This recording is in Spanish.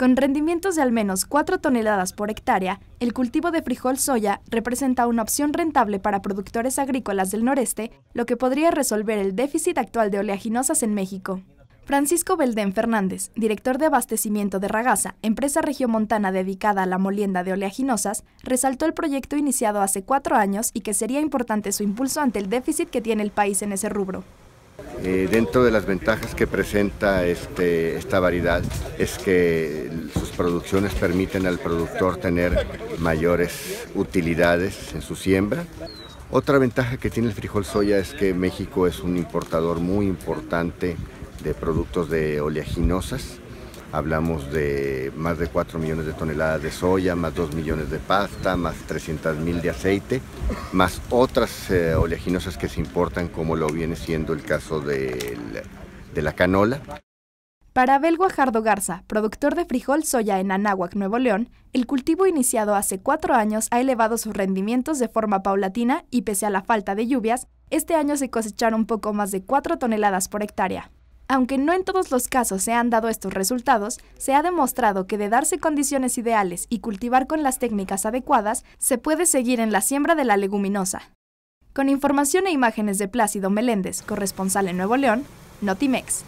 Con rendimientos de al menos 4 toneladas por hectárea, el cultivo de frijol soya representa una opción rentable para productores agrícolas del noreste, lo que podría resolver el déficit actual de oleaginosas en México. Francisco Beldén Fernández, director de abastecimiento de Ragaza, empresa regiomontana dedicada a la molienda de oleaginosas, resaltó el proyecto iniciado hace cuatro años y que sería importante su impulso ante el déficit que tiene el país en ese rubro. Eh, dentro de las ventajas que presenta este, esta variedad es que sus producciones permiten al productor tener mayores utilidades en su siembra. Otra ventaja que tiene el frijol soya es que México es un importador muy importante de productos de oleaginosas hablamos de más de 4 millones de toneladas de soya, más 2 millones de pasta, más 300 mil de aceite, más otras eh, oleaginosas que se importan como lo viene siendo el caso de, la canola. Para Abel Guajardo Garza, productor de frijol soya en Anáhuac, Nuevo León, el cultivo iniciado hace cuatro años ha elevado sus rendimientos de forma paulatina y pese a la falta de lluvias, este año se cosecharon un poco más de 4 toneladas por hectárea. Aunque no en todos los casos se han dado estos resultados, se ha demostrado que de darse condiciones ideales y cultivar con las técnicas adecuadas, se puede seguir en la siembra de la leguminosa. Con información e imágenes de Plácido Meléndez, corresponsal en Nuevo León, Notimex.